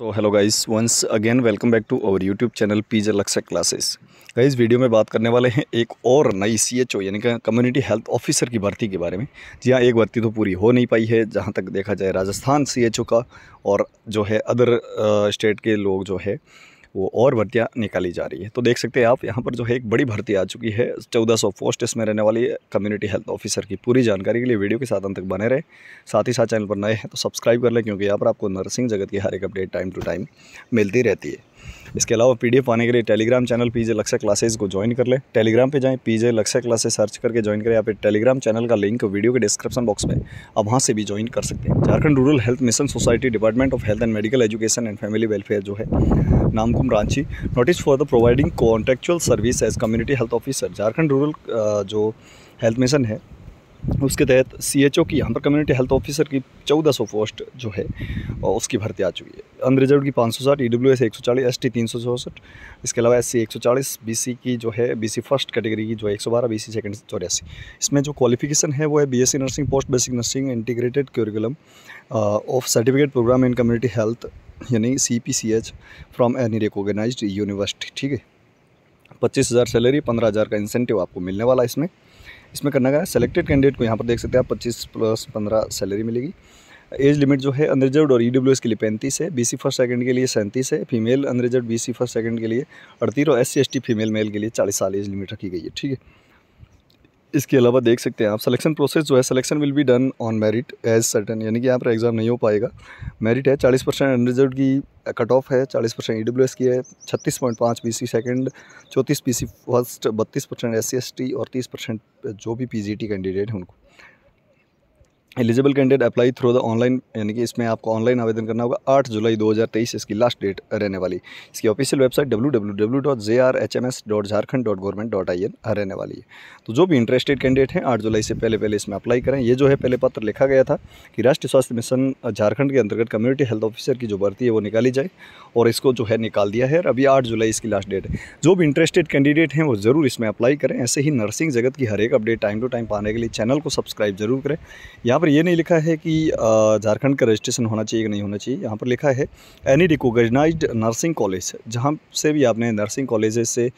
तो hello guys once again welcome back to our YouTube channel P J Lakshya classes guys video में बात करने वाले हैं एक और नई सी एच ओ यानी कि कम्युनिटी हेल्थ ऑफिसर की भर्ती के बारे में जी हाँ एक भर्ती तो पूरी हो नहीं पाई है जहाँ तक देखा जाए राजस्थान सी एच ओ का और जो है अदर स्टेट के लोग जो है वो और भर्तियाँ निकाली जा रही है तो देख सकते हैं आप यहाँ पर जो है एक बड़ी भर्ती आ चुकी है चौदह सौ पोस्ट इसमें रहने वाली कम्युनिटी हेल्थ ऑफिसर की पूरी जानकारी के लिए वीडियो के साथ अंत तक बने रहे साथ ही साथ चैनल पर नए हैं तो सब्सक्राइब कर लें क्योंकि यहाँ पर आपको नर्सिंग जगत की हर एक अपडेट टाइम टू टाइम मिलती रहती है इसके अलावा पीडीएफ पाने के लिए टेलीग्राम चैनल पीजे लक्ष्य क्लासेस को ज्वाइन कर ले टेलीग्राम पे जाएं पीजे लक्ष्य क्लासेस सर्च करके ज्वाइन करें या फिर टेलीग्राम चैनल का लिंक वीडियो के डिस्क्रिप्शन बॉक्स में आप वहाँ से भी ज्वाइन कर सकते हैं Jharkhand rural health mission society department of health and medical education and family welfare जो है Namkum Ranchi notice for the providing contractual service as community health officer Jharkhand rural जो हेल्थ मिशन है उसके तहत सी एच ओ की यहाँ पर कम्युनिटी हेल्थ ऑफिसर की चौदह सौ पोस्ट जो है उसकी भर्ती आ चुकी है अनरिजर्व की पाँच सौ साठ ई डब्ल्यू एस एक सौ चालीस एस टी तीन सौ चौंसठ इसके अलावा एस सी एक सौ चालीस बी सी की जो है बी सी फर्स्ट कैटेगरी की जो है एक सौ बारह बी सी सेकेंड चौरासी इसमें जो क्वालिफिकेशन है वो है B S C nursing post basic nursing integrated curriculum of certificate program in community health यानी C P C H from any recognise university ठीक है पच्चीस हज़ार सैलरी पंद्रह हज़ार का इंसेंटिव आपको मिलने वाला है इसमें इसमें करना क्या सेलेक्टेड कैंडिडेट को यहाँ पर देख सकते हैं आप पच्चीस प्लस पंद्रह सैलरी मिलेगी एज लिमिट जो है अनरिजर्व और ई के लिए पैंतीस है बी फर्स्ट सेकंड के लिए सैंतीस है female unreserved B first second के लिए अड़तीस और एस सी फीमेल मेल के लिए चालीस साल एज लिमिट रखी गई है ठीक है इसके अलावा देख सकते हैं आप सिलेक्शन प्रोसेस जो है selection will be done on merit ascertain यानी कि यहाँ पर एग्ज़ाम नहीं हो पाएगा मेरिट है 40 परसेंट अनरिजर्व की कट ऑफ है 40 परसेंट ई e एस की है छत्तीस पॉइंट पाँच बी सी सेकेंड चौंतीस पी सी फर्स्ट बत्तीस percent S C S T और तीस परसेंट जो भी पी जी टी कैंडिडेट हैं उनको eligible candidate apply through the online यानी कि इसमें आपको ऑनलाइन आवेदन करना होगा 8 जुलाई 2023 इसकी लास्ट डेट रहने वाली इसकी ऑफिशियल वेबसाइट एन रहने वाली है तो जो भी इंटरेस्टेड कैंडिडेट हैं 8 जुलाई से पहले पहले इसमें अप्लाई करें ये जो है पहले पत्र लिखा गया था कि राष्ट्रीय स्वास्थ्य मिशन झारखंड के अंतर्गत कम्युनिटी हेल्थ ऑफिसर की जो भर्ती है वो निकाली जाए और इसको जो है निकाल दिया है अभी आठ जुलाई इसकी लास्ट डेट है जो भी इंटरेस्टेड कैंडिडेट हैं वो ज़रूर इसमें अप्लाई करें ऐसे ही नर्सिंग जगत की हर एक अपडेट टाइम टू टाइम पाने के लिए चैनल को सब्सक्राइब जरूर करें यहाँ यहाँ पर ये नहीं लिखा है कि झारखंड का रजिस्ट्रेशन होना चाहिए कि नहीं होना चाहिए यहाँ पर लिखा है एनी रिकोगनाइज नर्सिंग कॉलेज जहाँ से भी आपने नर्सिंग कॉलेज से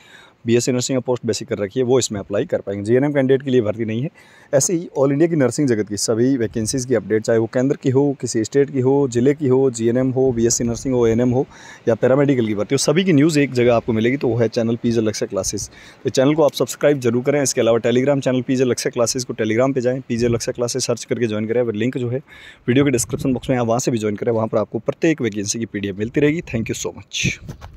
बी एस नर्सिंग या पोस्ट बेसिक कर रखी है वो इसमें अप्लाई कर पाएंगे जी कैंडिडेट के लिए भर्ती नहीं है ऐसे ही ऑल इंडिया की नर्सिंग जगत की सभी वैकेंसीज़ की अपडेट चाहे वो केंद्र की हो किसी स्टेट की हो जिले की हो जी हो बी नर्सिंग हो एन हो या पैरामेडिकल की भर्ती हो सभी की न्यूज़ एक जगह आपको मिलेगी तो वो है चैनल पीज लक्ष्य क्लासेस तो चैनल को आप सब्सक्राइब जरूर करें इसके अलावा Telegram channel P J Lakshya classes को टेलीग्राम पर जाएँ पीज लक्ष्य क्लासेस सर्च करके ज्वाइन करें लिंक जो है वीडियो के डिस्क्रिप्शन बॉक्स में आप वहाँ से भी ज्वाइन करें वहाँ पर आपको प्रत्येक वैकेंसी की पी मिलती रहेगी थैंक यू सो मच